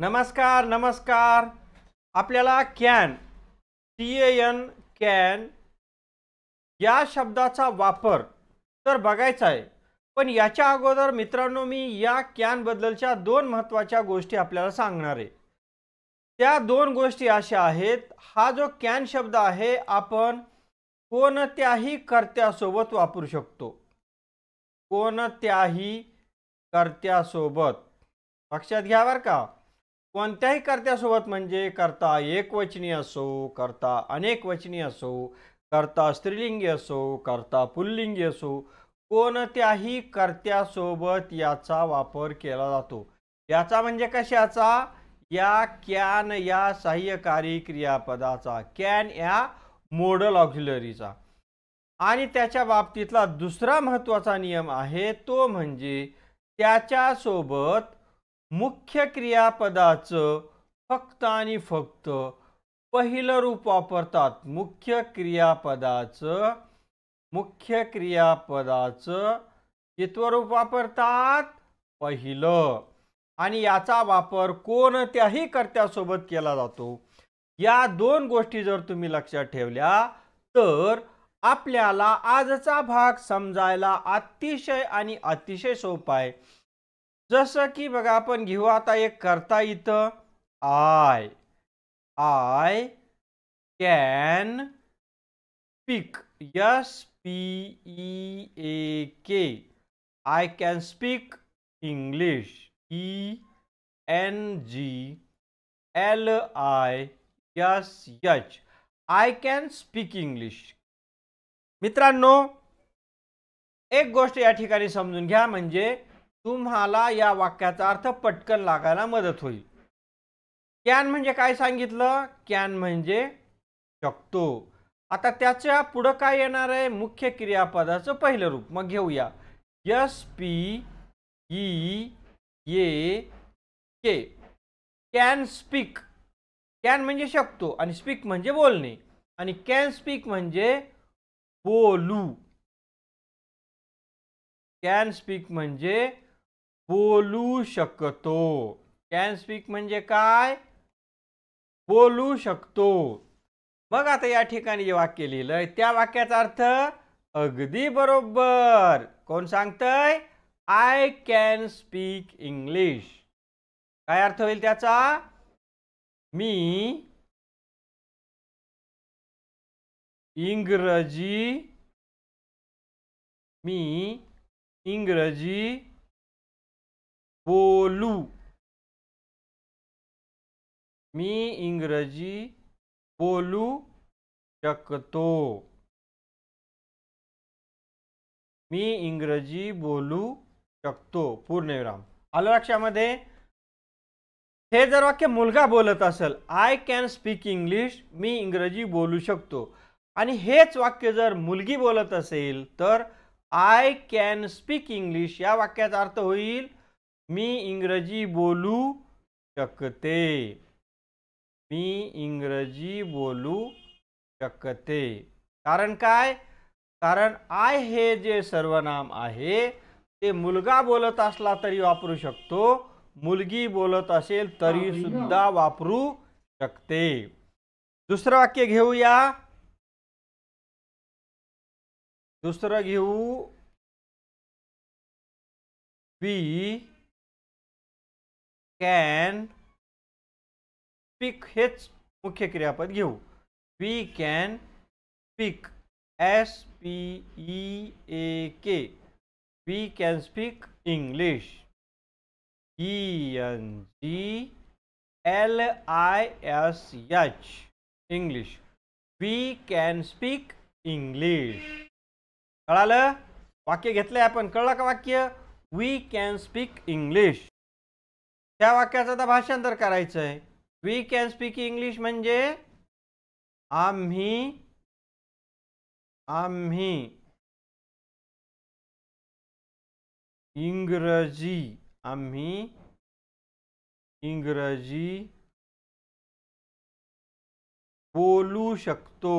नमस्कार नमस्कार आपल्याला can C A N can या शब्दाचा वापर तर बघायचा आहे पण याच्या अगोदर मित्रांनो मी या कॅनबद्दलच्या दोन महत्त्वाच्या गोष्टी आपल्याला सांगणार आहे त्या दोन गोष्टी अशा आहेत हा जो कॅन शब्द आहे आपण कोणत्याही कर्त्यासोबत वापरू शकतो कोणत्याही कर्त्यासोबत लक्षात घ्या का कोणत्याही कर्त्यासोबत म्हणजे कर्ता एकवचनी असो कर्ता अनेकवचनी असो करता स्त्रीलिंगी असो करता पुल्लिंगी असो कोणत्याही कर्त्यासोबत याचा वापर केला जातो याचा म्हणजे कशाचा या कॅन या सहाय्यकारी क्रियापदाचा कॅन या मोडल ऑक्झिलरीचा आणि त्याच्या बाबतीतला दुसरा महत्त्वाचा नियम आहे तो म्हणजे त्याच्यासोबत मुख्य क्रियापदाचं फक्त आणि फक्त पहिलं रूप वापरतात मुख्य क्रियापदाचं मुख्य क्रियापदाचं कितव रूप वापरतात पहिलं आणि याचा वापर कोणत्याही कर्त्यासोबत केला जातो या दोन गोष्टी जर तुम्ही लक्षात ठेवल्या तर आपल्याला आजचा भाग समजायला अतिशय आणि अतिशय सोपा आहे जस कि बन घे आता एक करता इत I I can speak S P E A K I can speak English E N G L I S H I can speak English मित्रांनो एक गोष्ट या ठिकाणी समजून घ्या म्हणजे तुम्हाला या वाक्याचा अर्थ पटकन लागायला मदत होईल कॅन म्हणजे काय सांगितलं कॅन म्हणजे शकतो आता त्याच्या पुढं काय येणार आहे मुख्य क्रियापदाचं पहिलं रूप मग घेऊया yes P E A K can speak can म्हणजे शकतो आणि स्पीक म्हणजे बोलणे आणि कॅन स्पीक म्हणजे बोलू कॅन स्पीक म्हणजे बोलू शकतो कॅन स्पीक म्हणजे काय बोलू शकतो मग आता या ठिकाणी जे वाक्य लिहिलंय त्या वाक्याचा अर्थ अगदी बरोबर कोण सांगतंय आय कॅन स्पीक इंग्लिश काय अर्थ होईल त्याचा मी इंग्रजी मी इंग्रजी बोलू मी इंग्रजी बोलू शकतो मी इंग्रजी बोलू शकतो पूर्णविराम आलं लक्षामध्ये हे जर वाक्य मुलगा बोलत असेल आय कॅन स्पीक इंग्लिश मी इंग्रजी बोलू शकतो आणि हेच वाक्य जर मुलगी बोलत असेल तर आय कॅन स्पीक इंग्लिश या वाक्याचा अर्थ होईल मी इंग्रजी बोलू शकते मी इंग्रजी बोलू शकते कारण काय कारण आय हे जे सर्वनाम आहे ते मुलगा बोलत असला तरी वापरू शकतो मुलगी बोलत असेल तरी सुद्धा वापरू शकते दुसरं वाक्य घेऊया दुसरं घेऊ बी कैन पिक हेच मुख्य क्रियापद घे we can speak S P E A K we can speak English E N G L I S H English we can speak English कळालं वाक्य घेतलंय आपण का वाक्य वी कैन स्पीक इंग्लिश क्या वाक्या भाषांतर कराए वी कैन स्पीक इंग्लिश मजे आम्मी आम्मी इंग्रजी आम्मी इंग्रजी बोलू शकतो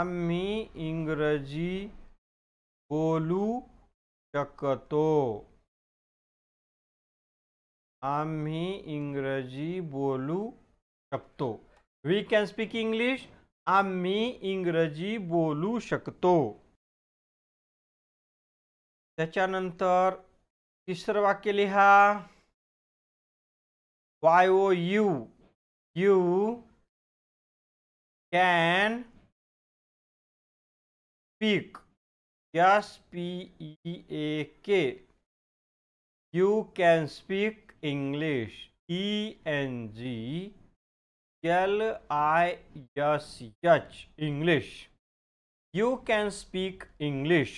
आम्मी इंग्रजी बोलू शकतो आम्मी इंग्रजी बोलू शकतो वी कैन स्पीक इंग्लिश आम्मी इंग्रजी बोलू शकतो त्याच्यानंतर तिसरं वाक्य लिहा Y O U you can speak S P E A K you can speak English E N G L I S H English you can speak English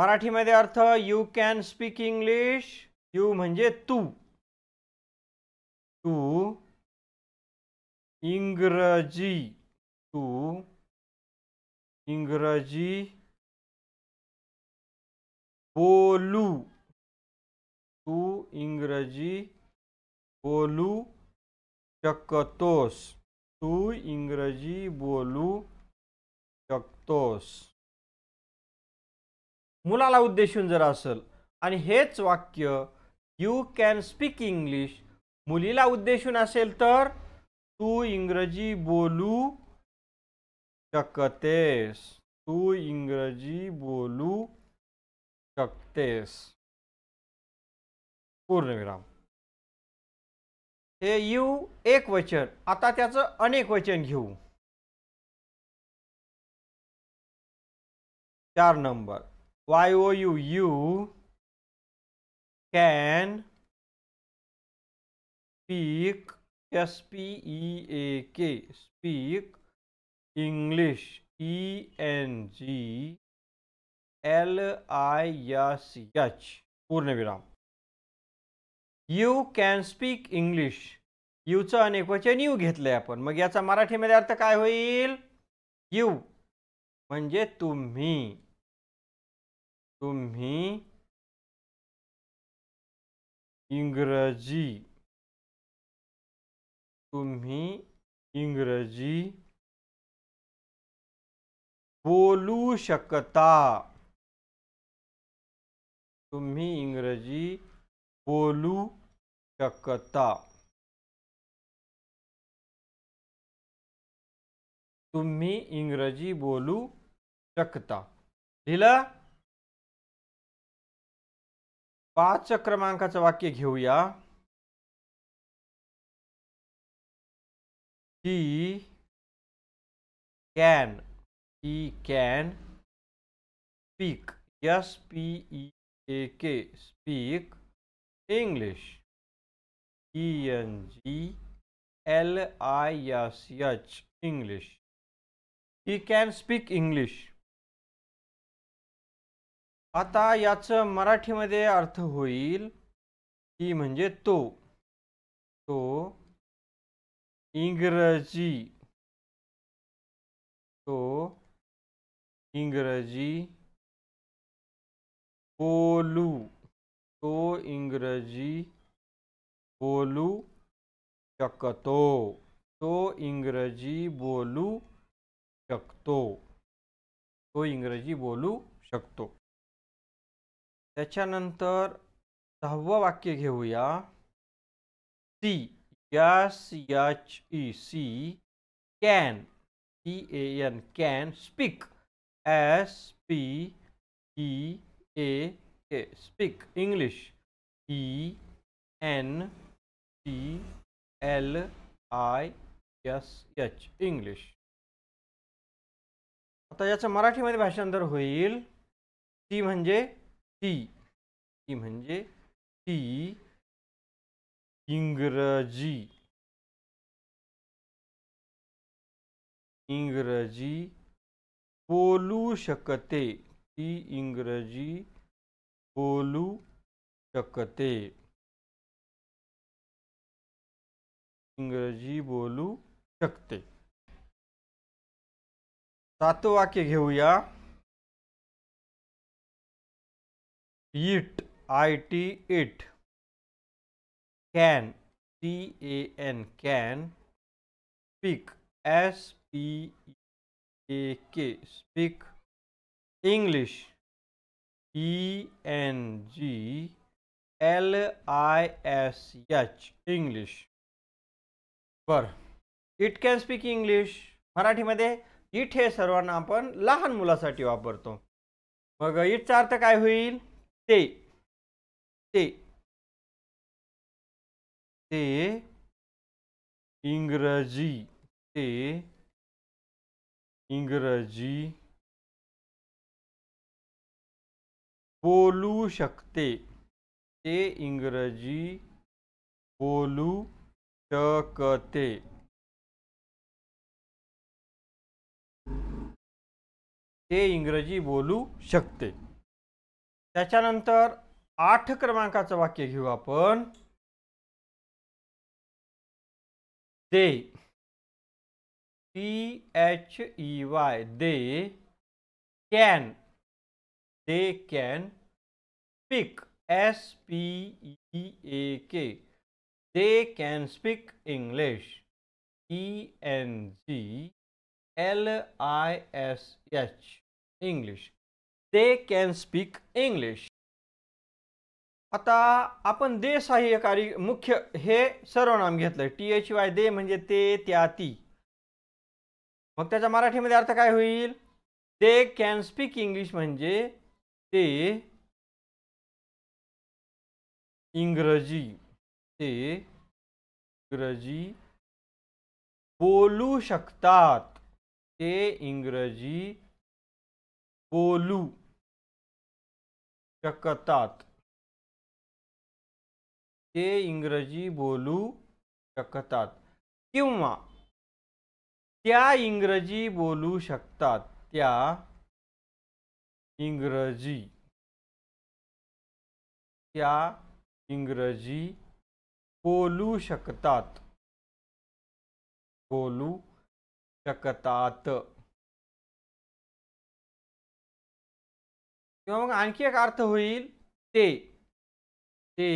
Marathi मध्य अर्थ you can speak English you मे तू तू इंग्रजी तू इंग्रजी बोलू तू इंग्रजी बोलू शकतोस तू इंग्रजी बोलू शकतोस मुलाला उद्देशून जर असेल आणि हेच वाक्य यू कॅन स्पीक इंग्लिश मुलीला उद्देशून असेल तर तू इंग्रजी बोलू शकतेस तू इंग्रजी बोलू शकतेस पूर्ण विराम यू एक वचन आता अनेक वचन घेऊ चार number Y O U you can speak S P E A K speak English E N G L I S H विराम यू कॅन स्पीक इंग्लिश यूचं अनेक वचन यू घेतलं आहे आपण मग याचा मराठीमध्ये अर्थ काय होईल यू म्हणजे तुम्ही तुम्ही इंग्रजी तुम्ही इंग्रजी बोलू शकता तुम्ही इंग्रजी शकता तुम्ही इंग्रजी बोलू शकता लिहिलं पाच क्रमांकाचं वाक्य घेऊया he can he can speak S P E A K speak English E N G L I s h English he can speak English आता याचं मराठीमध्ये अर्थ होईल ती म्हणजे तो तो इंग्रजी तो इंग्रजी बोलू तो इंग्रजी बोलू शकतो तो इंग्रजी बोलू शकतो तो इंग्रजी बोलू शकतो त्याच्यानंतर सहावं वाक्य घेऊया she S H E she can E A N can speak S P E A okay speak English E N t L I S H English आता मराठी में भाषांतर हो इंग्रजी इंग्रजी बोलू शकते ती इंग्रजी बोलू शकते इंग्रजी बोलू शकते सात वाक्य घेऊया it I T it can C A N can speak S P A K speak English E N G L I S H English बर इट कॅन स्पीक इंग्लिश मराठीमध्ये इट हे सर्वांना आपण लहान मुलासाठी वापरतो मग इटचा अर्थ काय होईल ते ते ते इंग्रजी ते इंग्रजी बोलू शकते ते इंग्रजी बोलू शकते ते इंग्रजी बोलू शकते त्याच्यानंतर आठ क्रमांकाचं वाक्य घेऊ आपण they P H E Y they can they can speak S P E A K they can speak English E N G L I S H English they can speak English आता आपण दे सहाय्यकारी मुख्य हे सर्वनाम घेतलं T H वाय दे म्हणजे ते त्या ती मग त्याचा मराठीमध्ये अर्थ काय होईल दे कॅन स्पीक इंग्लिश म्हणजे ते इंग्रजी ते इंग्रजी बोलू शकतात ते इंग्रजी बोलू शकतात ते इंग्रजी बोलू शकतात किंवा त्या इंग्रजी बोलू शकतात त्या इंग्रजी क्या इंग्रजी बोलू शकतात बोलू शकतात किंवा मग आणखी एक अर्थ होईल ते ते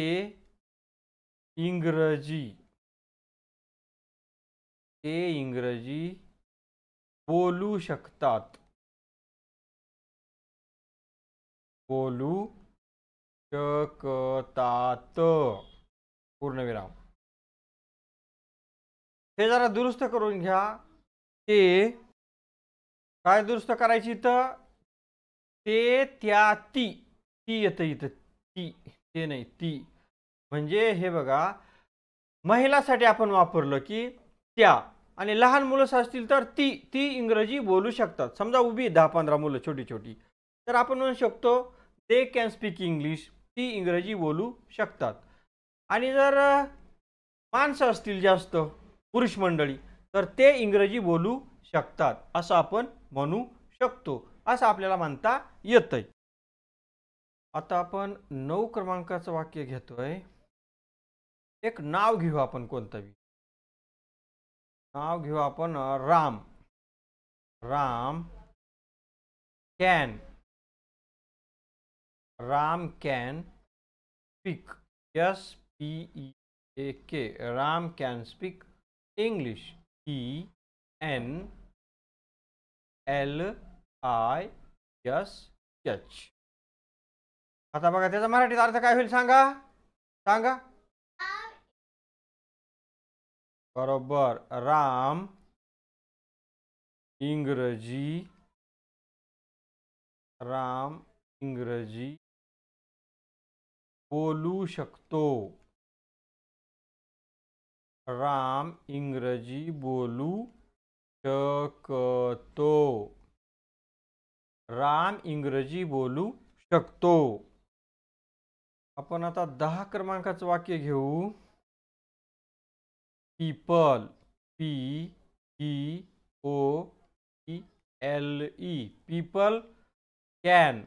इंग्रजी ते इंग्रजी बोलू शकतात बोलू शकतात पूर्णविराम हे जरा दुरुस्त करून घ्या ते काय दुरुस्त करायची इथं ते त्या ती ती येतं इथं ती ते नाही ती म्हणजे हे बघा महिलासाठी आपण वापरलं की त्या आणि लहान मुलं असतील तर ती ती इंग्रजी बोलू शकतात समजा उभी दहा पंधरा मुलं छोटी छोटी तर आपण म्हणू शकतो ते कॅन स्पीक इंग्लिश ती इंग्रजी बोलू शकतात आणि जर माणसं असतील जास्त पुरुष मंडळी तर ते इंग्रजी बोलू शकतात असं आपण म्हणू शकतो असं आपल्याला म्हणता येतंय आता आपण नऊ क्रमांकाचं वाक्य घेतोय एक नाव घेऊ आपण कोणतं बी नाव घेऊ आपण Ram Ram can Ram can speak S P E A K Ram can speak English E N L I S H आता बघा त्याचा मराठीत अर्थ काय होईल सांगा सांगा बरोबर राम इंग्रजी राम इंग्रजी बोलू शकतो राम इंग्रजी बोलू शकतो राम इंग्रजी बोलू शकतो अपन आता दह क्रमांकाचं वाक्य घेऊ people P E O E L E people can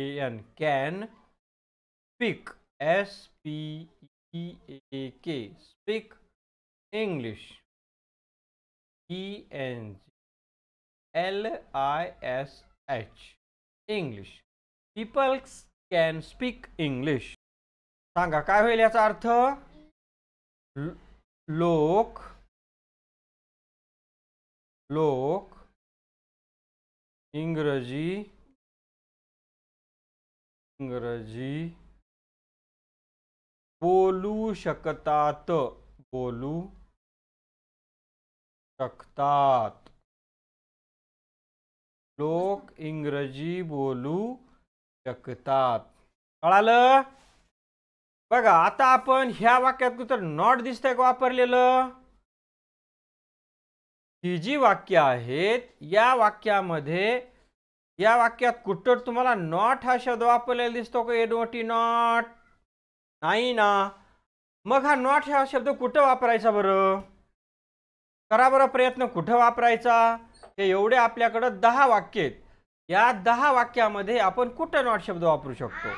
A N can speak S P E A K speak English E N G L I S H English peoples can speak English सांगा काय होईल याचा अर्थ लोक लोक इंग्रजी इंग्रजी बोलू शकतात बोलू शकतात लोक इंग्रजी बोलू शकतात कळालं बघा आता आपण ह्या वाक्यात कुठं नॉट दिसतंय का वापरलेलं ही जी वाक्य आहेत या वाक्यामध्ये या वाक्यात कुठं तुम्हाला नॉट हा शब्द वापरलेला दिसतो का एडवटी नॉट नाही ना मग हा नॉट हा शब्द कुठं वापरायचा बरं करा बरं प्रयत्न कुठं वापरायचा हे एवढे आपल्याकडं दहा वाक्य आहेत या दहा वाक्यामध्ये आपण कुठं नॉट शब्द वापरू शकतो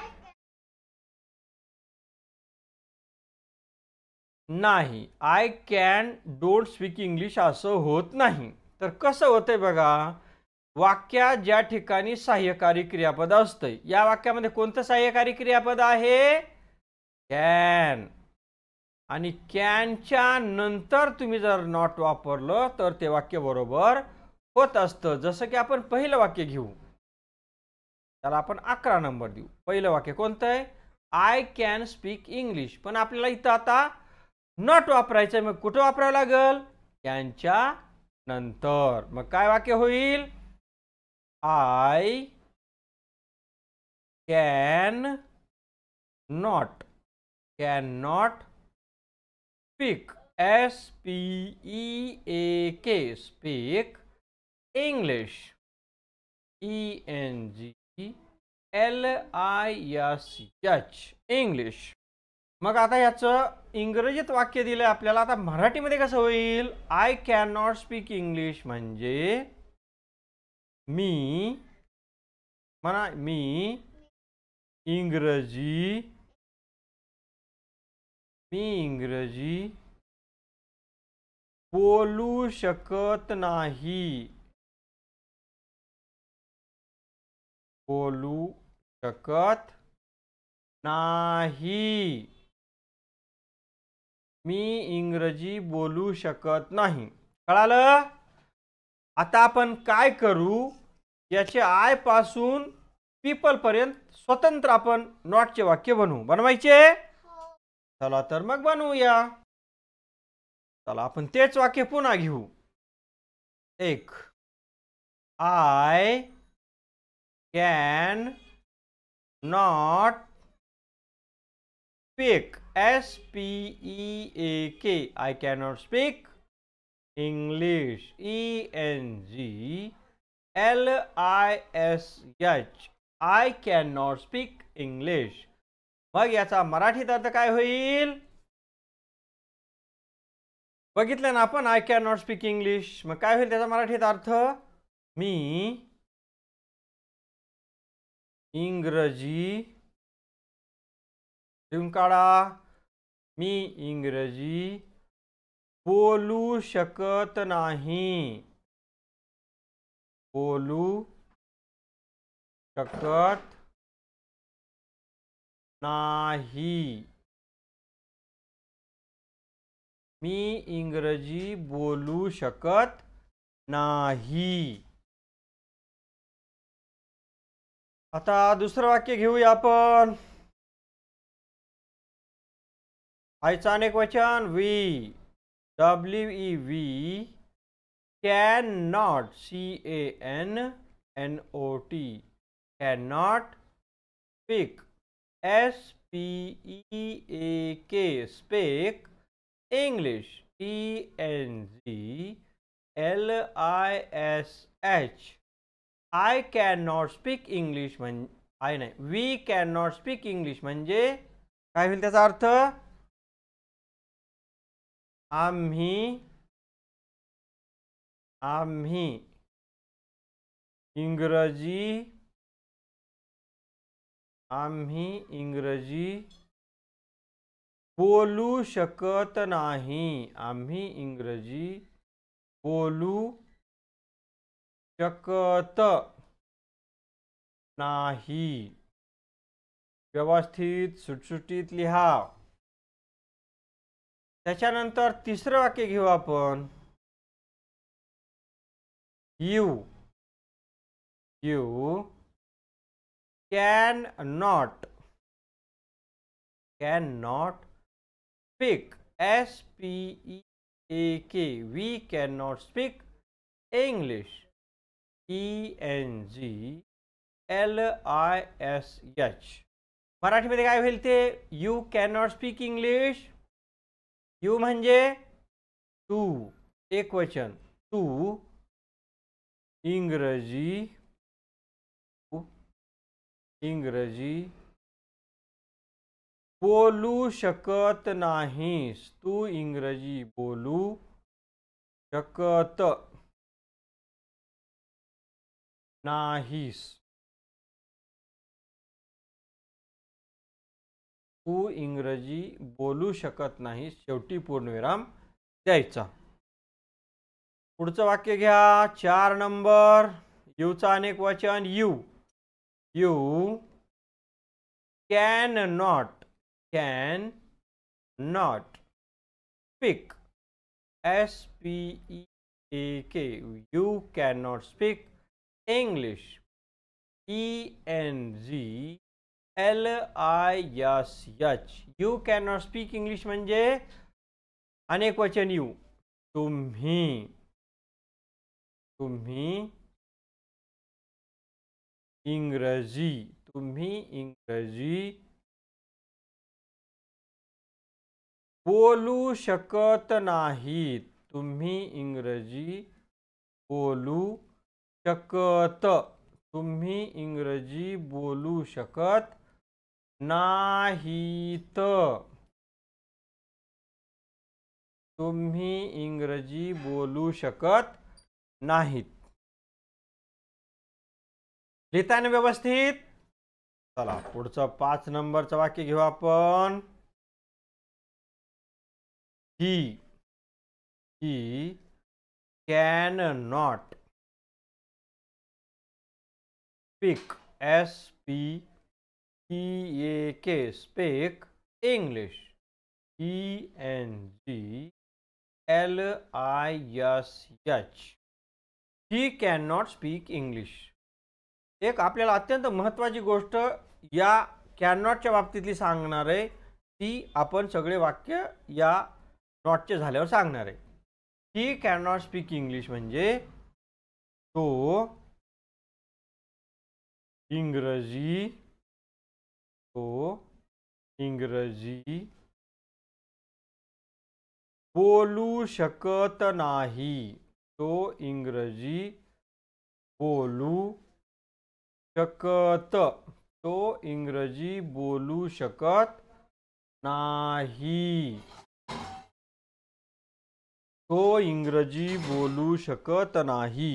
नाही I can don't speak English असं होत नाही तर कसं होतंय बघा वाक्या ज्या ठिकाणी सहाय्यकारी क्रियापद असतंय या वाक्यामध्ये कोणतं सहाय्यकारी क्रियापद आहे कॅन आणि कॅनच्या नंतर तुम्ही जर नॉट वापरलं तर ते वाक्य बरोबर होत असतं जसं की आपण पहिलं वाक्य घेऊ त्याला आपण अकरा नंबर देऊ पहिलं वाक्य कोणतं आहे आय कॅन स्पीक इंग्लिश पण आपल्याला इथं आता नॉट वापरायचं मग कुठं वापरावं लागेल कॅनच्या नंतर मग काय वाक्य होईल I can not not speak S P E A K speak English E N G L I S H English मग आता याचं इंग्रजीत वाक्य दिलं आपल्याला आता मराठीमध्ये कसं होईल I can not speak English म्हणजे मी म्हणा मी इंग्रजी मी इंग्रजी बोलू शकत नाही बोलू शकत नाही मी इंग्रजी बोलू शकत नाही कळालं आता आपण काय करू याचे आय पासून पीपल पर्यंत स्वतंत्र आपण नॉटचे वाक्य बनवू बनवायचे चला तर मग बनवूया चला आपण तेच वाक्य पुन्हा घेऊ एक I can not speak S P E A K I can not speak English E N G L I S H I can not speak English मग याचा मराठीत अर्थ काय होईल बघितलं ना आपण I can not speak English मग काय होईल त्याचा मराठीत अर्थ मी इंग्रजी लिहून काढा मी इंग्रजी बोलू शकत नाही बोलू शकत नाही मी इंग्रजी बोलू शकत नाही आता दुसरं वाक्य घेऊया आपण आयचं अनेक वचन we W E we can not C A N N O T can not speak S P E A K speak English E N G L I S H I can not speak English I नहीं we can not speak English म्हणजे का अर्थ आम्ही आम्मी इंग्रजी आम्ही इंग्रजी बोलू शकत नाही आम्ही इंग्रजी बोलू शकत नाही व्यवस्थित सुटसुटीत लिहा त्याच्यानंतर तिसरं वाक्य घेऊ आपण you you can not can not speak S P E A K we can not speak English E N G L I S H Marathi में काय होईल ते you can not speak English you म्हणजे तू एक वचन तू इंग्रजी इंग्रजी बोलू शकत नहींस तू इंग्रजी बोलू शकत नाहीस तू इंग्रजी बोलू शकत नहीं शेवटी पूर्णविराम द्यायचा पुढचं वाक्य घ्या चार नंबर यूचा अनेक वचन you you cannot can not pick s p e a k you cannot speak english e n g L I S H you can not speak English म्हणजे अनेक वचन यू तुम्ही तुम्ही इंग्रजी तुम्ही इंग्रजी बोलू शकत नहीं तुम्ही इंग्रजी बोलू शकत तुम्ही इंग्रजी बोलू शकत नहीं तुम्ही इंग्रजी बोलू शकत नहीं लिता ने व्यवस्थित चला पांच नंबर च वाक्य घे अपन he he can not speak S P E A K speak English E N G L I S H he can not speak English एक आपल्याला अत्यंत महत्त्वाची गोष्ट या कॅनॉटच्या बाबतीतली सांगणार आहे ती आपण सगळे वाक्य या नॉटचे झाल्यावर सांगणार आहे he can not speak English म्हणजे तो इंग्रजी तो इंग्रजी बोलू शकत नाही तो इंग्रजी बोलू शकत तो इंग्रजी बोलू शकत नहीं तो इंग्रजी बोलू शकत नहीं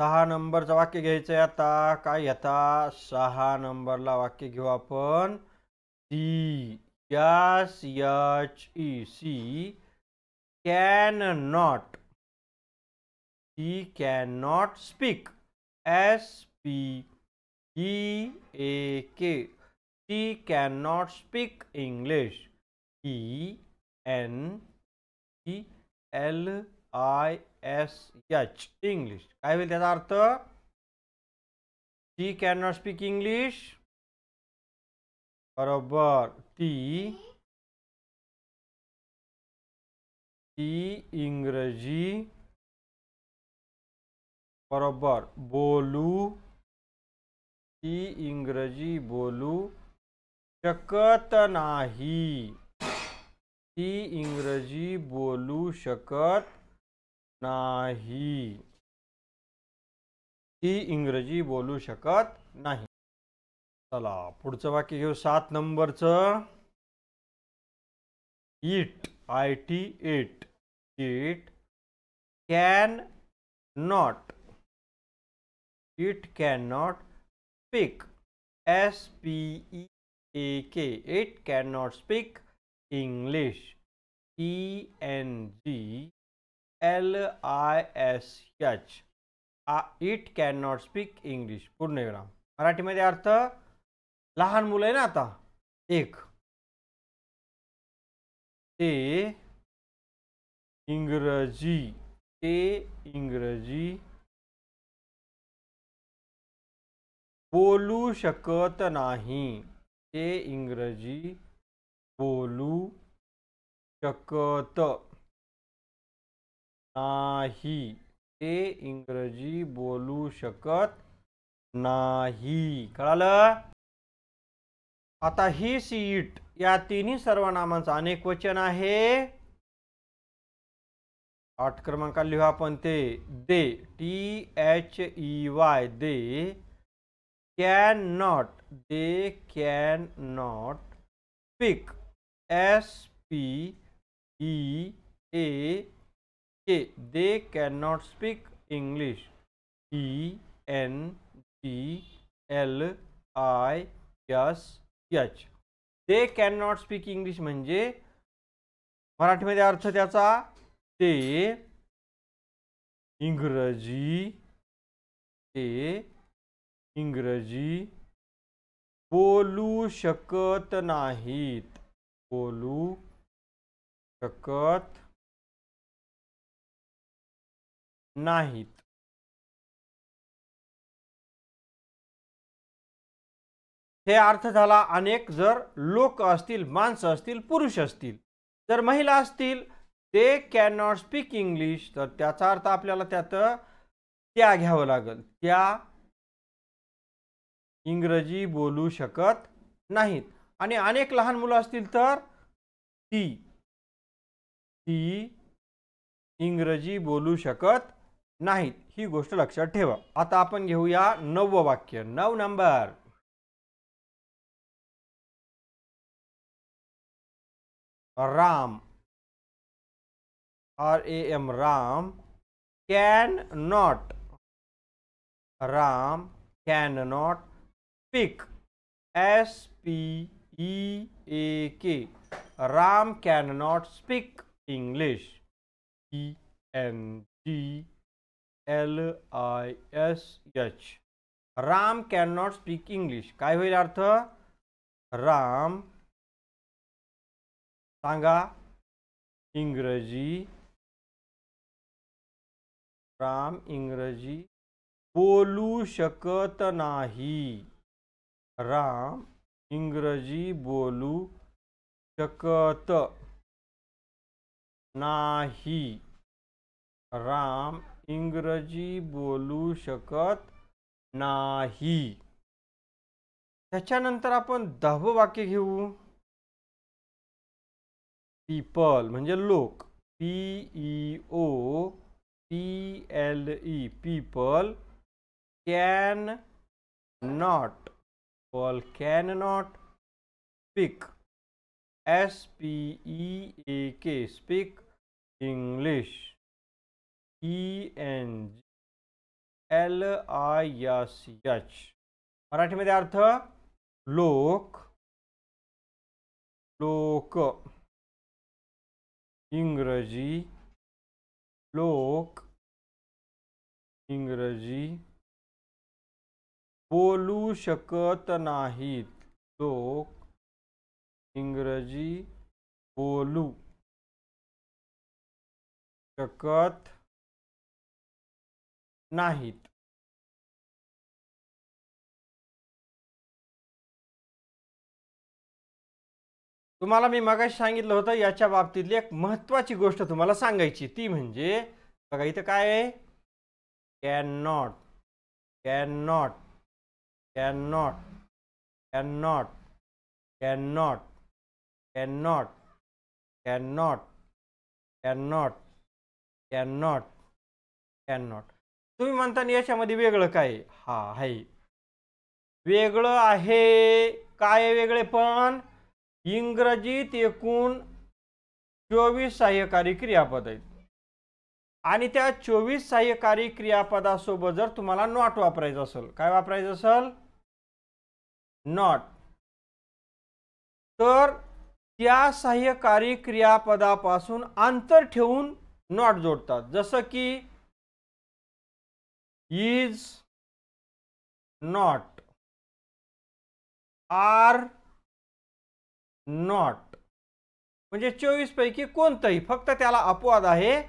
सहा नंबर वाक्य घता का आता सहा नंबर लाक्य घे अपन she S H E she can not she can not speak S P E A K she can not speak English E N E L I S H English का होईल अर्थ she can not speak English बराबर ती ती इंग्रजी बरोबर बोलू ती इंग्रजी बोलू शकत नाही ती इंग्रजी बोलू शकत नाही ती इंग्रजी बोलू शकत नाही चला पुढचं वाक्य घेऊ सात नंबरचं it I T it it can not it cannot speak s p e a k it cannot speak english e n g l i s h it can not speak English पूर्णविराम मराठीमध्ये अर्थ लहान मुल है ना आता एक ते इंग्रजी ते इंग्रजी बोलू शकत नाही ते इंग्रजी बोलू शकत नाही ते इंग्रजी बोलू शकत नाही कळालं आता ही सीट या तिन्ही सर्वनामांचं अनेक वचन आहे आठ क्रमांकाला लिहू आपण ते they T H E Y they can not they can not speak S P E A K they can not speak English E N T L I S H they can not speak English मजे मराठी में अर्थ त्याचा ते इंग्रजी ते इंग्रजी बोलू शकत नाहीत बोलू शकत नाहीत हे अर्थ झाला अनेक जर लोक असतील माणसं असतील पुरुष असतील जर महिला असतील ते कॅन नॉट स्पीक इंग्लिश तर त्याचा अर्थ आपल्याला त्यात त्या घ्यावं लागेल त्या इंग्रजी बोलू शकत नहीं आणि अनेक लहान मुल आती तर ती ती इंग्रजी बोलू शकत नाहीत ही गोष्ट लक्षा ठेवा आता अपन घेऊया नव वाक्य नऊ number Ram R A M Ram can not Ram can not speak S P E A K Ram can not speak English E N G L I S H Ram can not speak English का होईल अर्थ राम सांगा इंग्रजी राम इंग्रजी बोलू शकत नहीं राम इंग्रजी बोलू शकत नाही राम इंग्रजी बोलू शकत नाही त्याच्यानंतर आपण दहावं वाक्य घेऊ पीपल म्हणजे लोक E O P L E people can not ball cannot speak S P E A K speak English E N G L I C H मराठीमध्ये अर्थ लोक लोक इंग्रजी लोक इंग्रजी बोलू शकत नाहीत लोक इंग्रजी बोलू शकत नाहीत तुम्हाला मी मगाशी सांगितलं होतं याच्या बाबतीतली एक महत्वाची गोष्ट तुम्हाला सांगायची ती म्हणजे बघा इथं काय आहे can not can not cannot not cannot not cannot not cannot not तुम्ही म्हणता याच्यामध्ये वेगळं काय हा आहे वेगळं आहे काय वेगळे पण इंग्रजीत एकूण चोवीस सहाय्यकारी क्रियापद आहेत आणि त्या चोवीस सहाय्यकारी क्रियापदासोबत जर तुम्हाला नॉट वापरायचं असेल काय वापरायचं असेल नॉट तर त्या सहाय्यकारी क्रियापदापासून अंतर ठेवून नॉट जोडतात जसं की इज नॉट आर नॉट म्हणजे चोवीस पैकी कोणतंही फक्त त्याला अपवाद आहे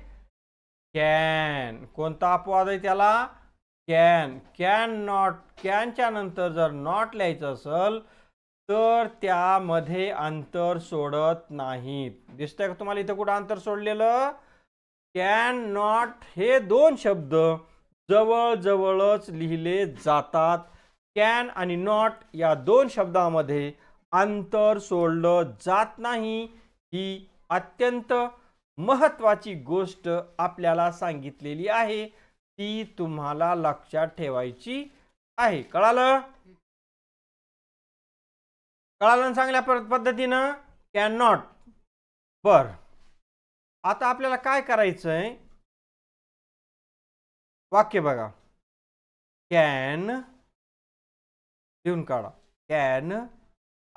कॅन कोणता अपवाद आहे त्याला कॅन कॅन नॉट कॅनच्या नंतर जर नॉट लिहायचं असेल तर त्यामध्ये अंतर सोडत नाहीत दिसतंय का तुम्हाला इथं कुठं अंतर सोडलेलं कॅन नॉट हे दोन शब्द जवळजवळच लिहिले जातात कॅन आणि नॉट या दोन शब्दामध्ये अंतर सोडलं जात नाही ही अत्यंत महत्त्वाची गोष्ट आपल्याला सांगितलेली आहे ती तुम्हाला लक्षात ठेवायची आहे कळालं कळालं चांगल्या पद्धतीनं कॅन नॉट बर आता आपल्याला काय करायचं वाक्य बघा कॅन लिहून काढा can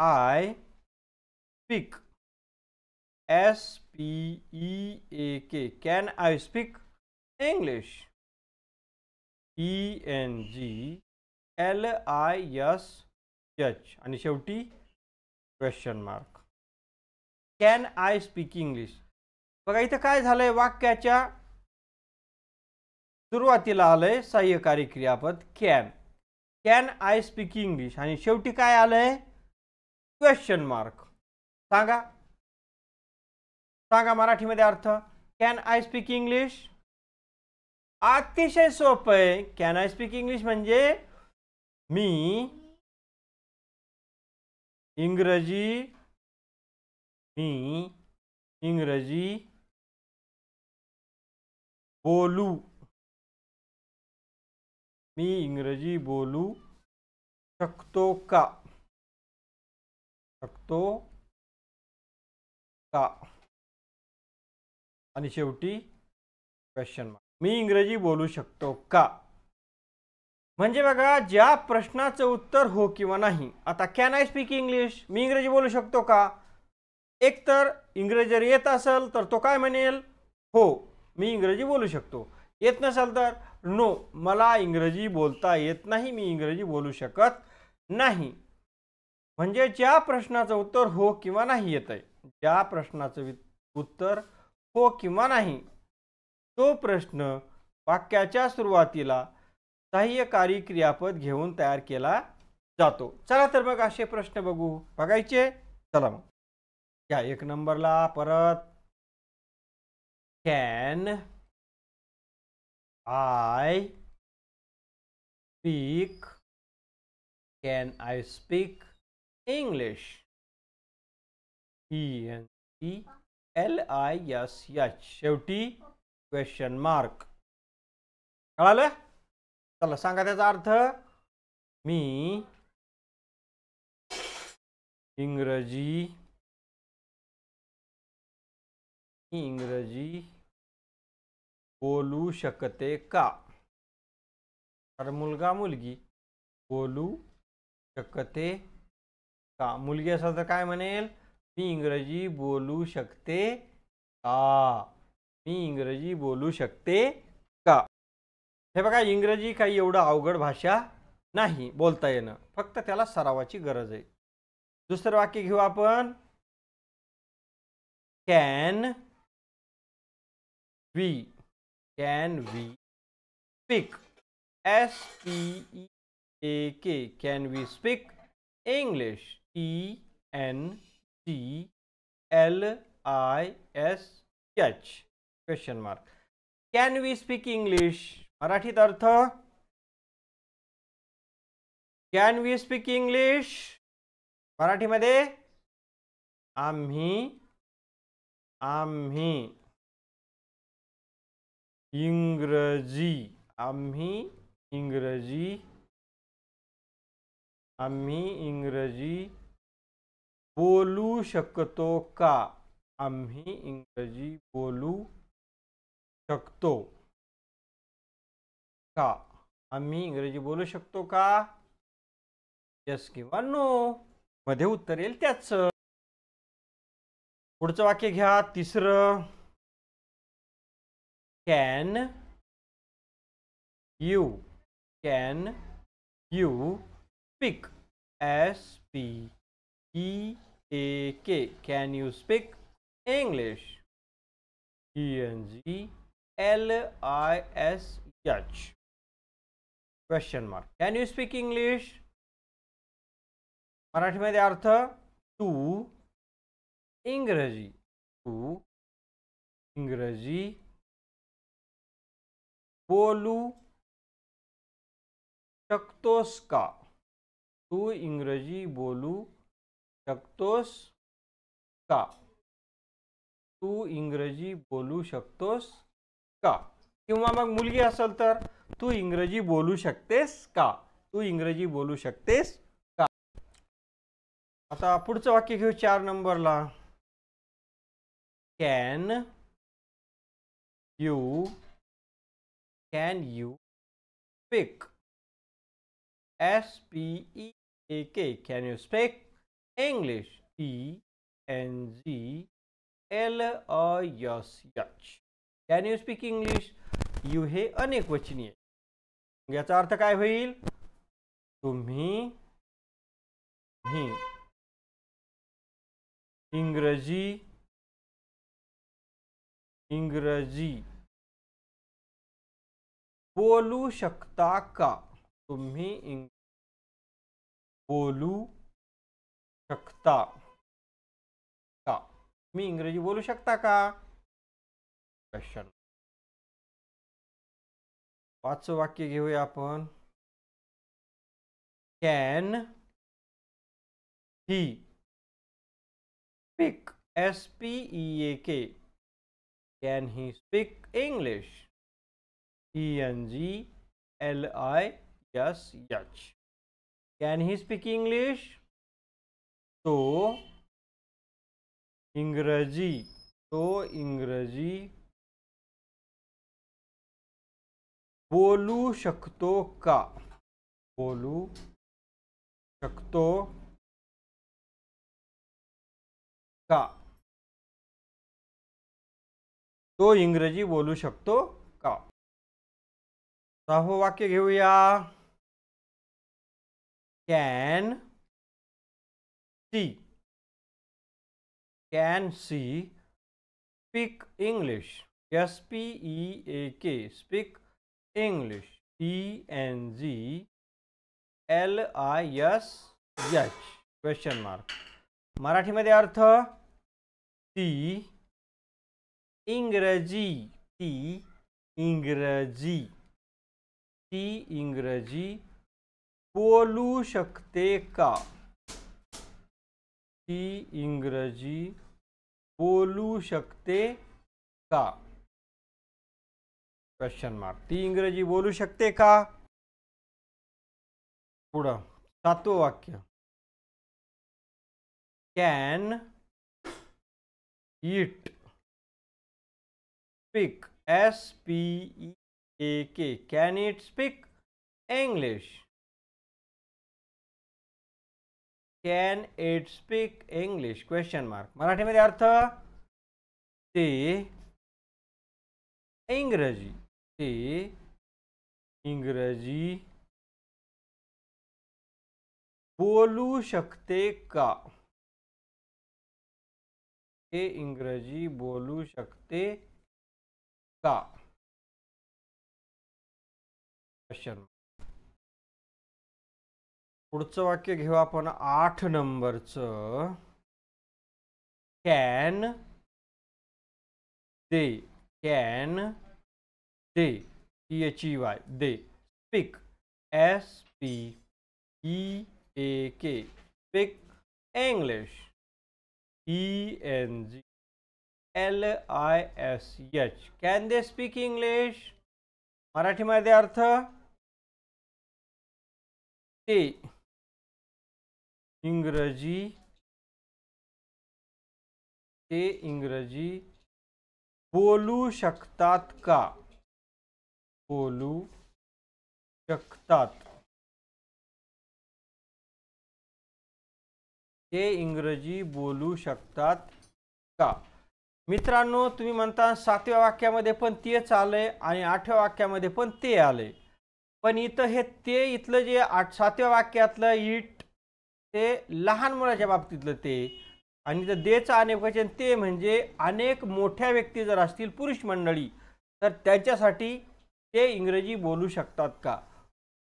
I speak S P E A K can I speak English E N G L I S H आणि शेवटी question mark can I speak English बघा इथं काय झालंय वाक्याच्या सुरुवातीला आलंय सहाय्यकारी क्रियापद can can I speak English आणि शेवटी काय आलंय क्वेश्चन मार्क सांगा सांगा मध्ये अर्थ कॅन आय स्पीक इंग्लिश अतिशय सोपं आहे कॅन आय स्पीक इंग्लिश म्हणजे मी इंग्रजी मी इंग्रजी बोलू मी इंग्रजी बोलू शकतो का शकतो का आणि शेवटी क्वेश्चन मार्क मी इंग्रजी बोलू शकतो का म्हणजे बघा ज्या प्रश्नाचं उत्तर हो किंवा नाही आता कॅन आय स्पीक इंग्लिश मी इंग्रजी बोलू शकतो का एकतर इंग्रजी जर येत असेल तर तो काय म्हणेल हो मी इंग्रजी बोलू शकतो येत नसेल तर नो मला इंग्रजी बोलता येत नाही मी इंग्रजी बोलू शकत नाही म्हणजे ज्या प्रश्नाचं उत्तर हो किंवा नाही येत आहे ज्या प्रश्नाचं उत्तर हो किंवा नाही तो प्रश्न वाक्याच्या सुरुवातीला सहाय्यकारी क्रियापद घेऊन तयार केला जातो चला तर मग असे प्रश्न बघू बघायचे चला मग या एक नंबरला परत can I speak can I speak English E N E L I S H शेवटी क्वेश्चन मार्क कळालं चला सांगा त्याचा अर्थ मी इंग्रजी इंग्रजी बोलू शकते का तर मुलगा मुलगी बोलू शकते का मुलगी असाल तर काय म्हणेल मी इंग्रजी बोलू शकते का मी इंग्रजी बोलू शकते का हे बघा इंग्रजी काही एवढं अवघड भाषा नाही बोलता येणं फक्त त्याला सरावाची गरज आहे दुसरं वाक्य घेऊ आपण can we can we speak S P E A K can we speak English E N C L I S H question mark can we speak English Marathi अर्थ कैन वी स्पीक इंग्लिश मधे आम्ही आम्ही इंग्रजी आम्ही इंग्रजी आम्ही इंग्रजी बोलू शकतो का आम्ही इंग्रजी बोलू शकतो का आम्ही इंग्रजी बोलू शकतो का यस किंवा नो मध्ये उत्तर येईल त्याच पुढचं वाक्य घ्या तिसरं can you can you speak S P E A K. Can you speak English? E N G L I S H. Question mark. Can you speak English? मराठीमध्ये अर्थ तू इंग्रजी तू इंग्रजी बोलू शकतोस का तू इंग्रजी बोलू शकतोस का तू इंग्रजी बोलू शकतोस का कि मग मुलगी तू इंग्रजी बोलू शकतेस का तू इंग्रजी बोलू शकतेस का आता पुढचं वाक्य घेऊ चार नंबरला can you can you speak S P E A K can you speak English E N G L O Y H can you speak English you हे अनेक वचनीय याचा अर्थ काय होईल तुम्ही इंग्रजी इंग्रजी बोलू शकता का तुम्ही बोलू शकता का मी इंग्रजी बोलू शकता का क्वेश्चन पांच वाक्य घे अपन can he speak S P E A K can he speak English E N G L I S H can he speak English तो इंग्रजी तो इंग्रजी बोलू शक्तो का बोलू शक्तो का तो इंग्रजी बोलू शक्तो का सहावं वाक्य घेऊया can she can she speak English S P E A K speak English E N G L I S H question mark Marathi मराठीमध्ये अर्थ ती इंग्रजी ती इंग्रजी ती इंग्रजी बोलू शकते का ती इंग्रजी बोलू शकते का क्वेश्चन मार्क ती इंग्रजी बोलू शकते का पूरा सातव वाक्य can it speak S P A K can it speak English can it speak English question mark Marathi मध्य अर्थ ते इंग्रजी ते इंग्रजी बोलू शकते का ते इंग्रजी बोलू शकते का क्वेश्चन पुढचं वाक्य घेऊ आपण आठ च can they can they P H E Y they speak S P E A K speak English E N G L I S H can they speak English Marathi मराठीमध्ये अर्थ ते इंग्रजी ते इंग्रजी बोलू शकतात का बोलू शकतात ते इंग्रजी बोलू शकतात का मित्रांनो तुम्ही म्हणता सातव्या वाक्यामध्ये पण तेच आलंय आणि आठव्या वाक्यामध्ये पण ते आलंय पण इथं हे ते इथलं जे आठ सातव्या वाक्यातलं इट ते लहान मुलाच्या बाबतीतलं ते आणि तर देचं अनेक ते म्हणजे अनेक मोठ्या व्यक्ती जर असतील पुरुष मंडळी तर त्याच्यासाठी ते इंग्रजी बोलू शकतात का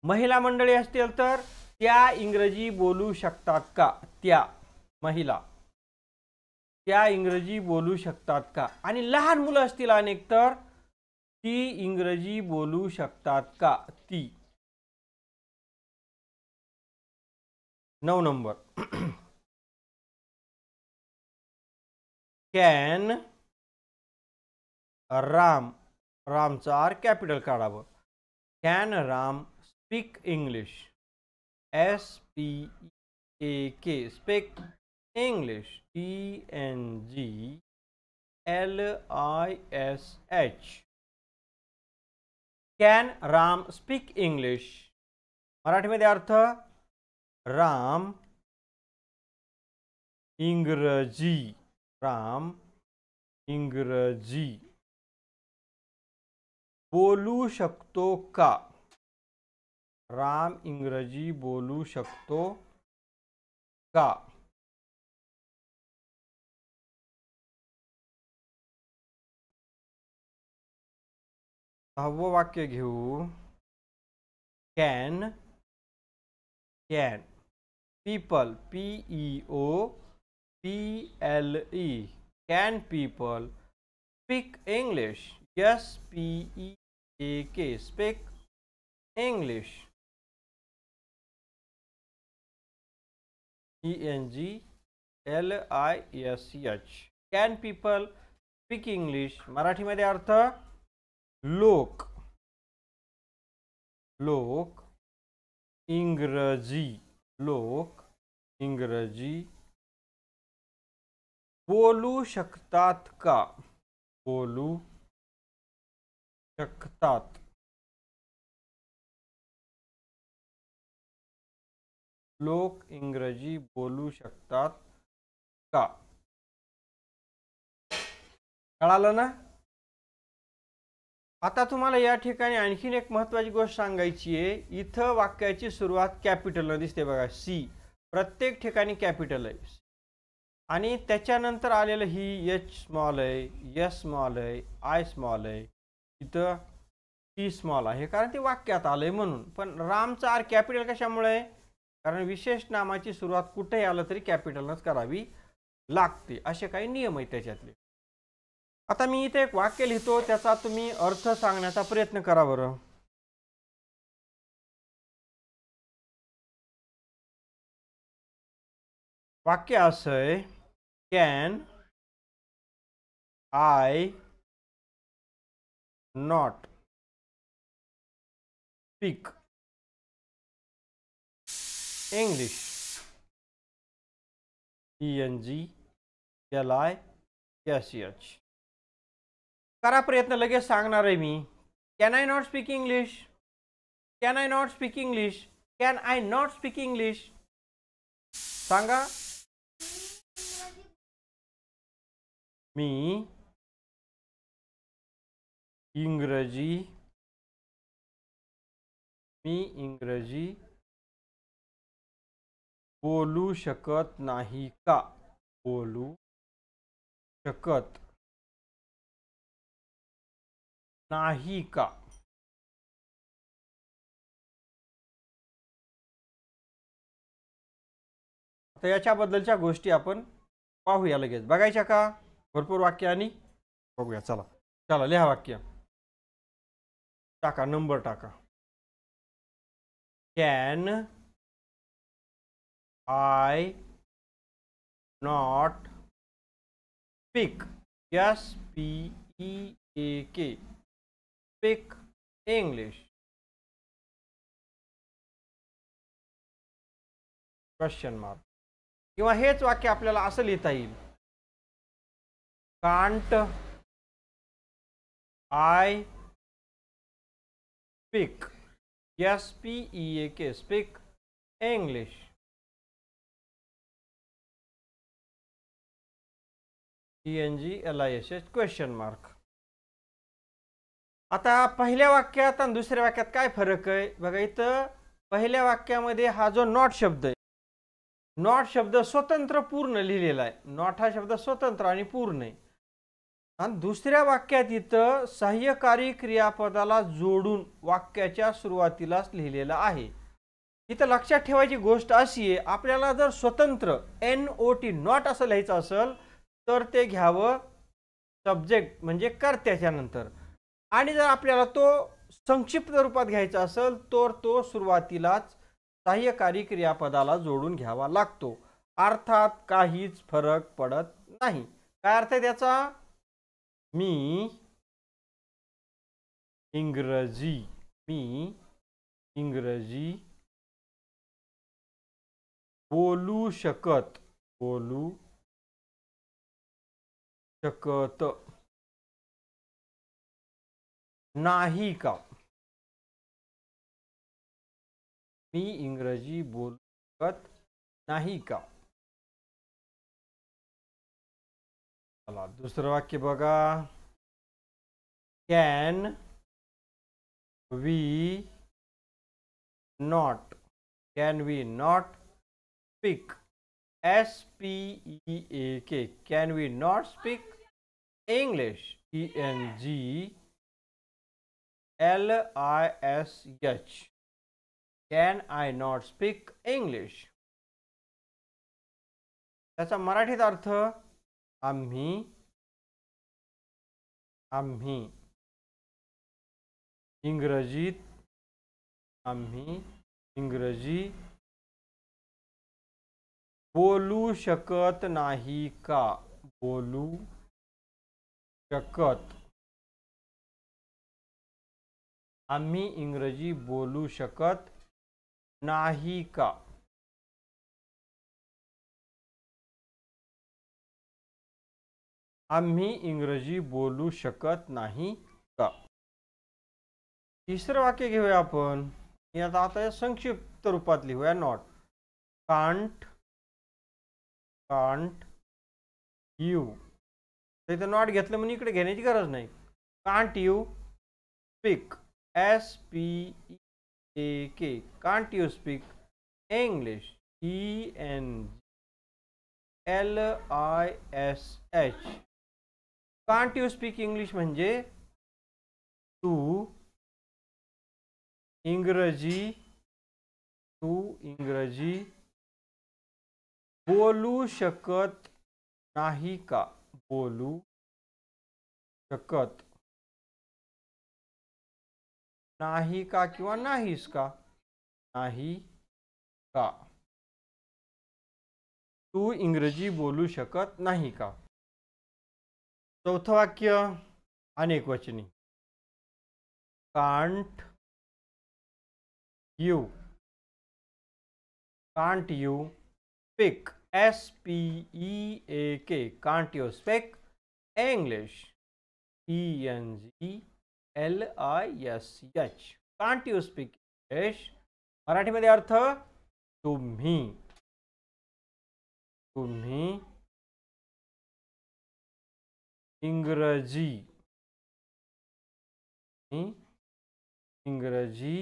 महिला मंडळी असतील तर त्या इंग्रजी बोलू शकतात का त्या महिला त्या इंग्रजी बोलू शकतात का आणि लहान मुलं असतील अनेक तर ती इंग्रजी बोलू शकतात का ती नौ नंबर कैन राम रामचं आर कैपिटल काड़ाव can Ram speak English S P A K speak English T N G L I S H can Ram speak English मराठीमध्ये अर्थ राम इंग्रजी राम इंग्रजी बोलू शकतो का राम इंग्रजी बोलू शकतो का सहावं वाक्य घेऊ can can people P E O P L E can people speak English S P E A K speak English E N G L I S H can people speak English Marathi मध्य अर्थ लोक लोक इंग्रजी लोक इंग्रजी बोलू शकतात का बोलू शकतात लोक इंग्रजी बोलू शकतात का कड़ा ना आता तुम्हाला या ठिकाणी आणखीन एक महत्त्वाची गोष्ट सांगायची आहे इथं वाक्याची सुरुवात कॅपिटलनं दिसते बघा सी प्रत्येक ठिकाणी कॅपिटल आहे आणि त्याच्यानंतर आलेलं ही एच स्मॉल आहे एस स्मॉल आहे आय स्मॉल आहे इथं टी स्मॉल आहे कारण ते वाक्यात आलं आहे म्हणून पण रामचं आर कॅपिटल कशामुळे आहे कारण विशेष नामाची सुरुवात कुठेही आलं तरी कॅपिटलनंच करावी लागते असे काही नियम आहेत त्याच्यातले आता मी इत एक वाक्य लिखो तुम्हें अर्थ संग प्रयत्न करा बर वाक्य can I not speak English E N G L I S H करा प्रयत्न लगे संग मी can I not speak English can I not speak English can I not speak English संगा मी इंग्रजी मी इंग्रजी बोलू शकत नहीं का बोलू शकत नाहिका का याच्याबद्दलच्या गोष्टी आपण पाहूया लगेच बघायच्या का भरपूर वाक्य आणि बघूया चला चला लिहा वाक्य टाका नंबर टाका can I not speak S P E A K speak English? Question mark किंवा हेच वाक्य आपल्याला असं लिहिता येईल can't I speak S P E A K speak English T N G L I S H question mark आता पहिल्या वाक्यात आणि दुसऱ्या वाक्यात काय फरक आहे बघा इथं पहिल्या वाक्यामध्ये हा जो नॉट शब्द आहे नॉट शब्द स्वतंत्र पूर्ण लिहिलेला आहे नॉट हा शब्द स्वतंत्र आणि पूर्ण आहे आणि दुसऱ्या वाक्यात इथं सहाय्यकारी क्रियापदाला जोडून वाक्याच्या सुरुवातीलाच लिहिलेलं आहे इथं लक्षात ठेवायची गोष्ट अशी आहे आपल्याला जर स्वतंत्र एन ओ टी नॉट असं लिहायचं असेल तर ते घ्यावं सब्जेक्ट म्हणजे कर्त्याच्या नंतर आणि जर आपल्याला तो संक्षिप्त रूपात घ्यायचा असेल तर तो सुरुवातीलाच सहाय्यकारी क्रियापदाला जोडून घ्यावा लागतो अर्थात काहीच फरक पडत नाही काय अर्थ आहे त्याचा मी इंग्रजी मी इंग्रजी बोलू शकत बोलू शकत नाही का मी इंग्रजी बोलत नहीं नाही का चला दुसरं वाक्य बघा can we not can we not speak S P E A K can we not speak English E N G L I S H can I not speak English त्याचा मराठीत अर्थ आम्ही आम्ही इंग्रजीत आम्ही इंग्रजी बोलू शकत नाही का बोलू शकत आम्ही इंग्रजी बोलू शकत नाही का आम्ही इंग्रजी बोलू शकत नाही का तिसरं वाक्य घेऊया आपण आता आता संक्षिप्त रूपात लिहूया नॉट कांट कांट यू तर इथं नॉट घेतलं म्हणून इकडे घेण्याची गरज नाही can't you speak S P A K can't you speak English E N L I S H can't you speak English मजे टू इंग्रजी टू इंग्रजी बोलू शकत नहीं का बोलू शकत नाही का किंवा नाहीस का नाही का तू इंग्रजी बोलू शकत नाही का चौथ वाक्य अनेक वचनी can't you can't you speak S P E e A K can't you speak English E N G L I S H can't you speak English मध्य अर्थ तुम्ही तुम्ही इंग्रजी इंग्रजी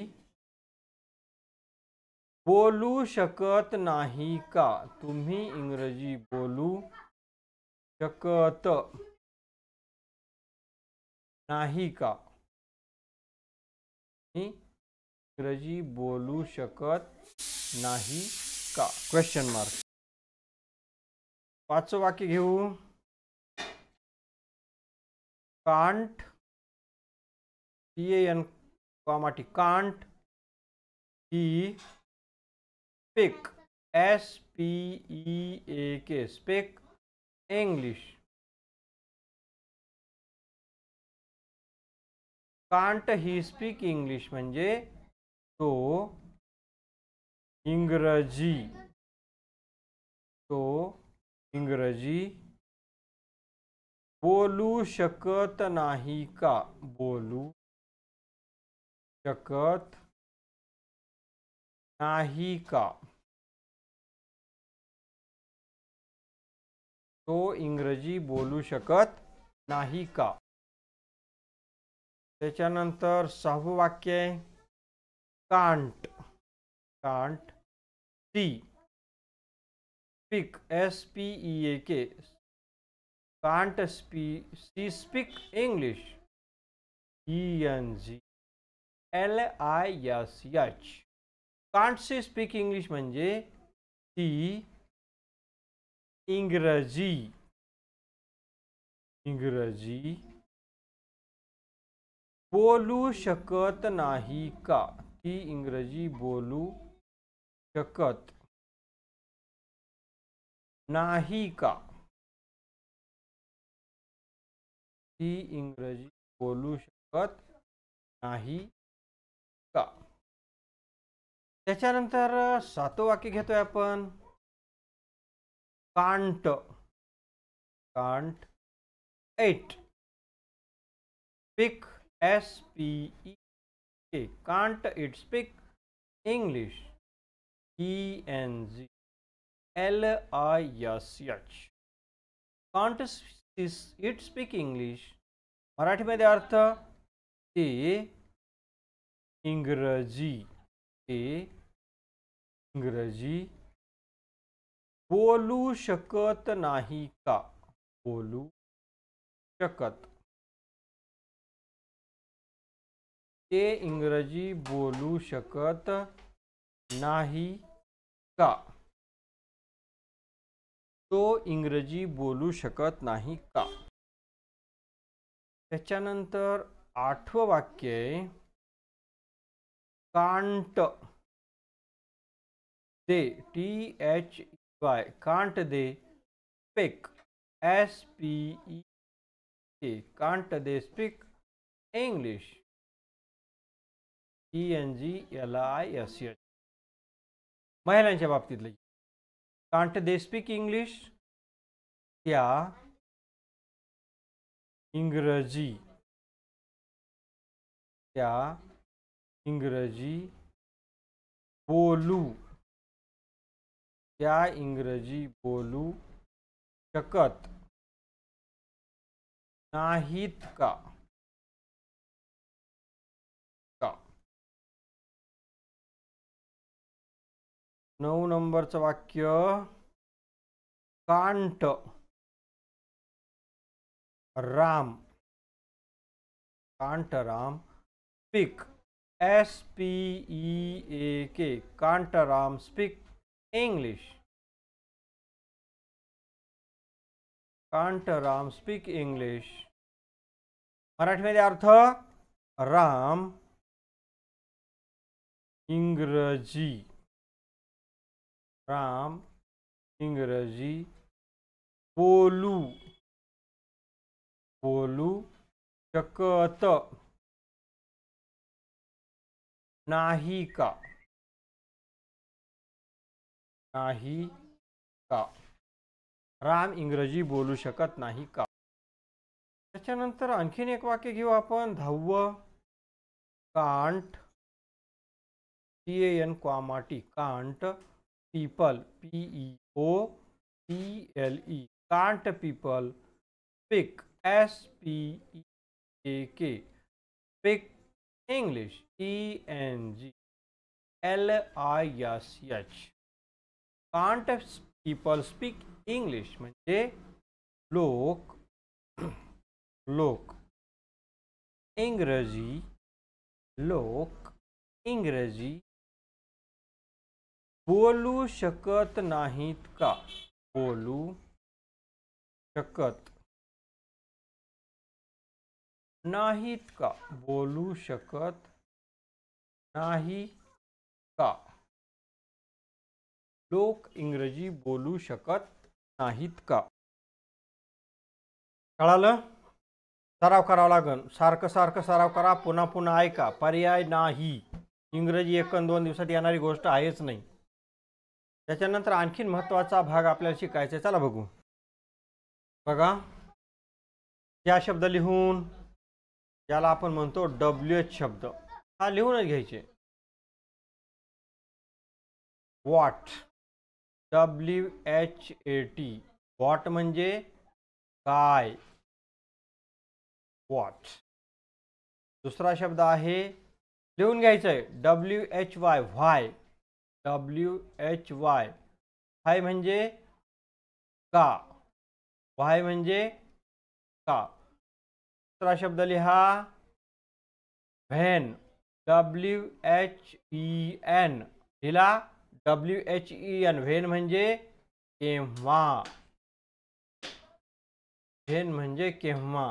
बोलू शकत नहीं का तुम्ही इंग्रजी बोलू शकत नहीं का इंग्रजी बोलू शकत नहीं का क्वेश्चन मार्क पांच वाक्य घे can't C N comma T can't he speak S P E A K speak English can't he speak English मे तो इंग्रजी तो इंग्रजी बोलू शकत नहीं का बोलू शकत नहीं का तो इंग्रजी बोलू शकत नहीं का त्याच्यानंतर सहावं वाक्य आहे can't can't T speak S P E A K can't स्पी she speak English E N G L I S H can't she speak English म्हणजे ती इंग्रजी इंग्रजी बोलू शकत नाही का ती इंग्रजी बोलू शकत नाही का ती इंग्रजी बोलू शकत नाही का त्याच्यानंतर सातो वाक्य घेतोय आपण can't can't it speak S P E K can't it speak English E N G L I S H can't it speak English Marathi में अर्थ ए इंग्रजी ए इंग्रजी बोलू शकत नहीं का बोलू शकत ते इंग्रजी बोलू शकत નાહી का तो इंग्रजी बोलू शकत नाही का त्याच्यानंतर आठवं वाक्य आहे can't they T H Y can't they speak S P E e can't they speak English E N G L I S H महिलांच्या बाबतीतले कांट दे स्पीक इंग्लिश त्या इंग्रजी त्या इंग्रजी बोलू त्या इंग्रजी बोलू शकत नाहीत का नंबर च वाक्य can't Ram Ram speak S P E A K Ram speak English Ram speak English में अर्थ राम इंग्रजी राम इंग्रजी बोलू बोलू शकत नाही का नाही का राम इंग्रजी बोलू शकत नाही का त्याच्यानंतर आणखीन एक वाक्य घेऊ आपण दहावं can't T N comma T can't people P E O P L E can't people speak S P E A K speak English E N G L I S H can't people speak English मे लोक लोक इंग्रजी लोक इंग्रजी बोलू शकत नाहीत का बोलू शकत नाहीत का बोलू शकत नाही का लोक इंग्रजी बोलू शकत नाहीत का कळालं सराव करावा लागन सारखं सारखं सराव करा पुन्हा पुन्हा ऐका पर्याय नाही इंग्रजी एक दोन दिवसात येणारी गोष्ट आहेच नाही त्याच्यानंतर आणखीन महत्त्वाचा भाग आपल्याला शिकायचा आहे चला बघू बघा या शब्द लिहून याला आपण म्हणतो डब्ल्यू एच शब्द हा लिहूनच घ्यायचे what W H A T what म्हणजे काय वॉट दुसरा शब्द आहे लिहून घ्यायचं आहे W H Y why W H Y why मजे का वाय मजे का दूसरा शब्द लिहा when W H E N लिहिला W H E N when म्हणजे केव्हा व्हेन म्हणजे केव्हा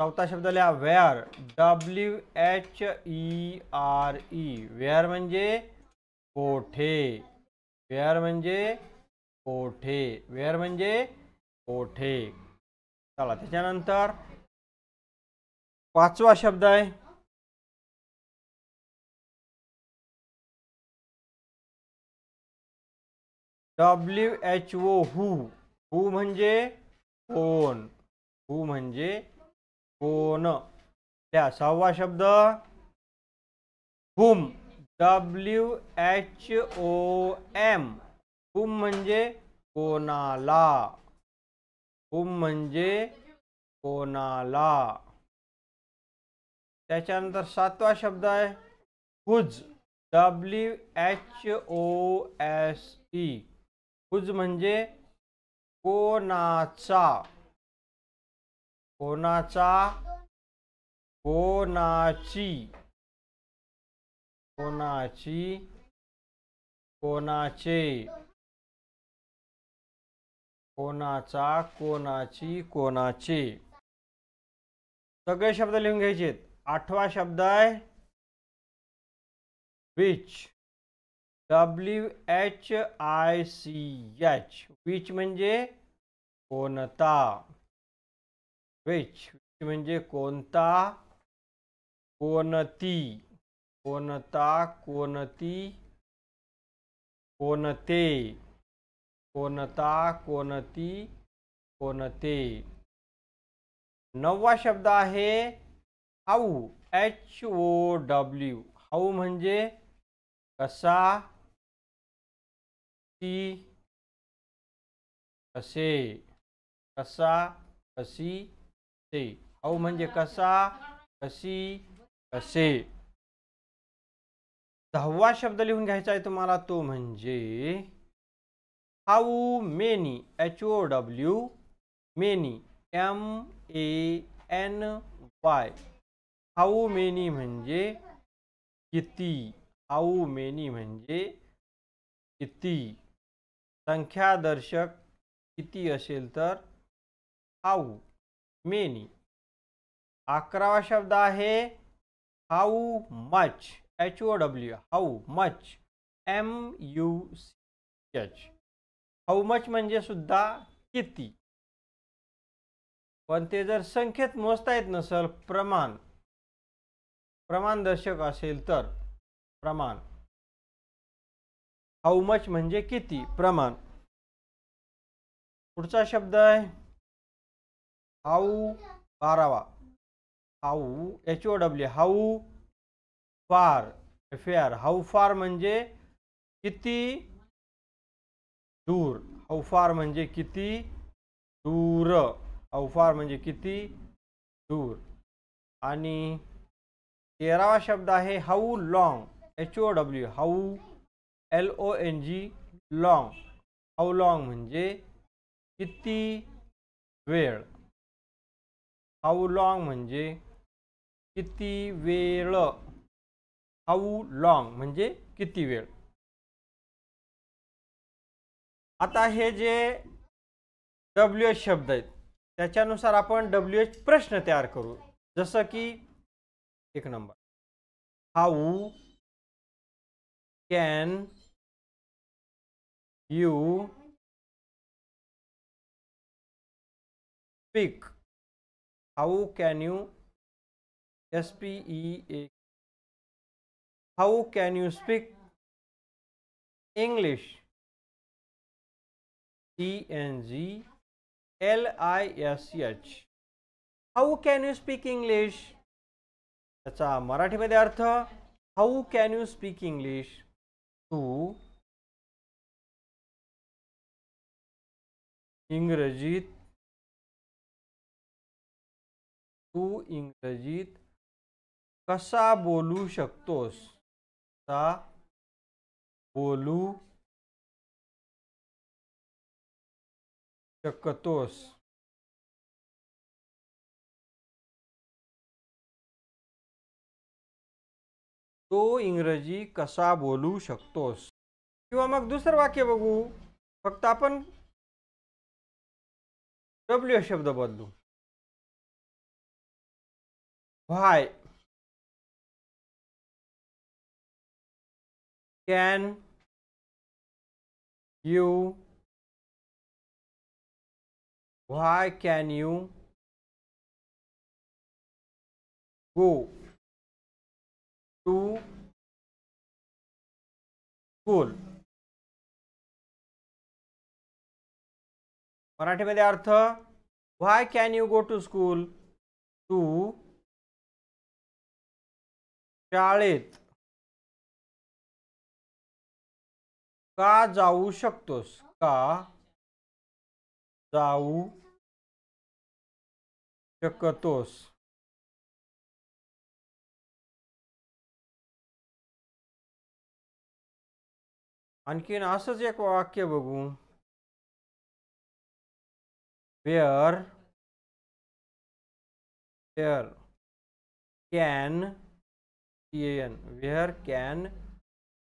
चौथा शब्द लिहा where W H E R E where मजे कोठे वेअर म्हणजे कोठे वेअर म्हणजे कोठे चला त्याच्यानंतर पाचवा शब्द आहे डब्ल्यू एच ओ हू हू म्हणजे कोण हू म्हणजे कोण त्या सहावा शब्द हुम डब्ल्यू एच ओ एम हुम मजे कोणाला हुम मजे कोणाला सातवा शब्द है whose W H O S E whose मजे को कोणाचा कोणाची कोणाचे कोणाचा कोणाची कोणाचे सगळे शब्द लिहून घ्यायचे आठवा शब्द आहे which W H I C H which म्हणजे कोणता विच म्हणजे कोणता कोणती कोनता कोनती कोनते कोनता कोनती कोनते नववा शब्द है हाऊ एच ओ डब्ल्यू हाऊ म्हणजे कसा ती कसे कसा कसी से हाऊ म्हणजे कसा कसी कसे दहावा शब्द लिखुन घुमला तो मे how many H O W many M A N Y how many मजे किती हाऊ मेनी मजे किती संख्यादर्शक किती असेल तर हाऊ मेनी अकरावा शब्द है how much H O W how much M U C H how much म्हणजे सुद्धा किती पण ते जर संख्येत मोजता येत नसेल प्रमाण प्रमाणदर्शक असेल तर प्रमाण हाऊ मच म्हणजे किती प्रमाण पुढचा शब्द आहे हाऊ बारावा how H O W how far F A R how far म्हणजे किती दूर हाऊफार म्हणजे किती दूर हाऊफार म्हणजे किती दूर आणि शब्द है how long H O W how L O N G long how long मजे किती वेळ हाऊ लाँग म्हणजे किती हाउ लॉन्ग मजे किती आता हे जे डब्ल्यू एच शब्द आहेत त्याच्यानुसार डब्ल्यू एच प्रश्न तैयार करू जस की एक number how can you speak how can you S P E A how can you speak English T N G L I S H how can you speak English Marathi मराठीमध्ये अर्थ how can you speak English तू इंग्रजीत तू इंग्रजीत कसा बोलू शकतोस बोलू शकतोस तो इंग्रजी कसा बोलू शकतोस किंवा मग दुसरं वाक्य बघू फक्त आपण डब्ल्यू शब्द बदलू why can you why can you go to school मराठीमध्ये अर्थ why can you go to school तू शाळेत का जाऊ शकतोस का जाऊ शकतोस आणखीन असंच एक वाक्य बघू where where can C N where can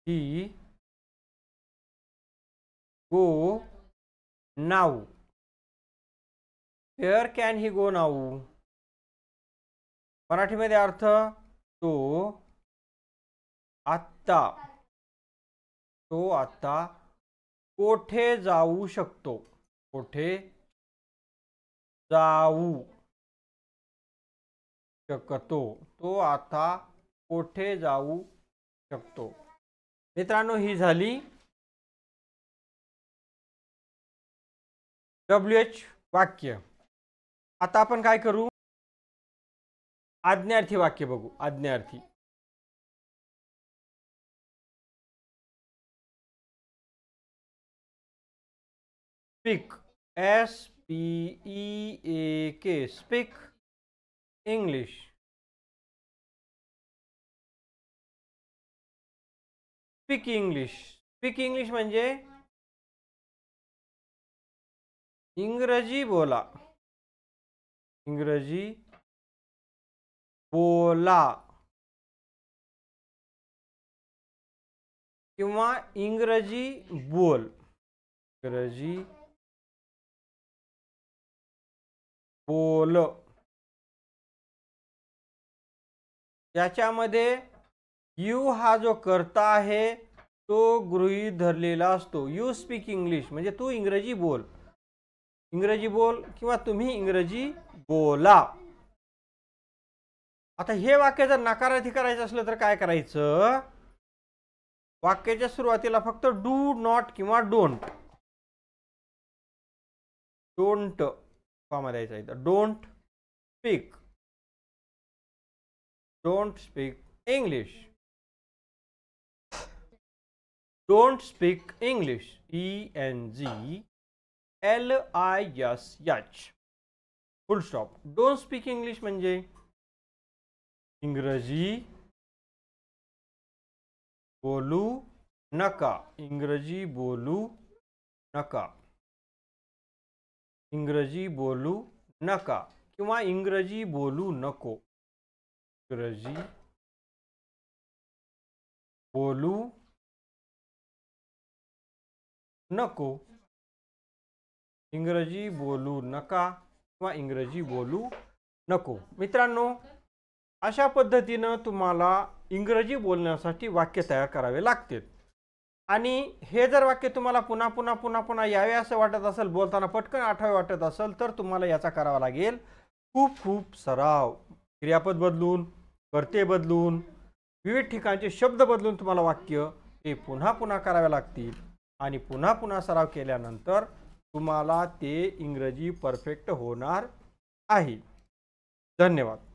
he go now where can he go now मराठीमध्ये अर्थ तो आत्ता तो आत्ता कोठे जाऊ शकतो कोठे जाऊ शकतो तो आता कोठे जाऊ शकतो मित्रांनो ही झाली डब्ल्यू एच वाक्य आता अपन काय करू आज्ञार्थी वाक्य बगू आज्ञार्थी speak S P E A K speak English speak English speak English मजे इंग्रजी बोला इंग्रजी बोला कि इंग्रजी बोल इंग्रजी बोल याच्यामध्ये यू हा जो करता आहे तो गृही धरलेला असतो यू स्पीक इंग्लिश म्हणजे तू इंग्रजी बोल इंग्रजी बोल किंवा तुम्ही इंग्रजी बोला आता हे वाक्य जर नकारार्थी करायचं असलं तर काय करायचं वाक्याच्या सुरुवातीला फक्त डू नॉट किंवा डोंट डोंट कॉमा द्यायचा इथं don't speak don't speak English don't speak English E N G L I S H full stop don't speak English मजे इंग्रजी बोलू नका इंग्रजी बोलू नका इंग्रजी बोलू नका कि इंग्रजी बोलू नको इंग्रजी बोलू नको इंग्रजी बोलू नका किंवा इंग्रजी बोलू नको मित्रांनो अशा पद्धतीनं तुम्हाला इंग्रजी बोलण्यासाठी वाक्य तयार करावे लागते आणि हे जर वाक्य तुम्हाला पुन्हा पुन्हा पुन्हा पुन्हा यावे असं वाटत असेल बोलताना पटकन आठवे वाटत असेल तर तुम्हाला याचा करावा लागेल खूप खूप सराव क्रियापद बदलून कर्ते बदलून विविध ठिकाणचे शब्द बदलून तुम्हाला वाक्य हे पुन्हा पुन्हा करावे लागतील आणि पुन्हा पुन्हा सराव केल्यानंतर तुम्हाला ते इंग्रजी परफेक्ट होणार आहे धन्यवाद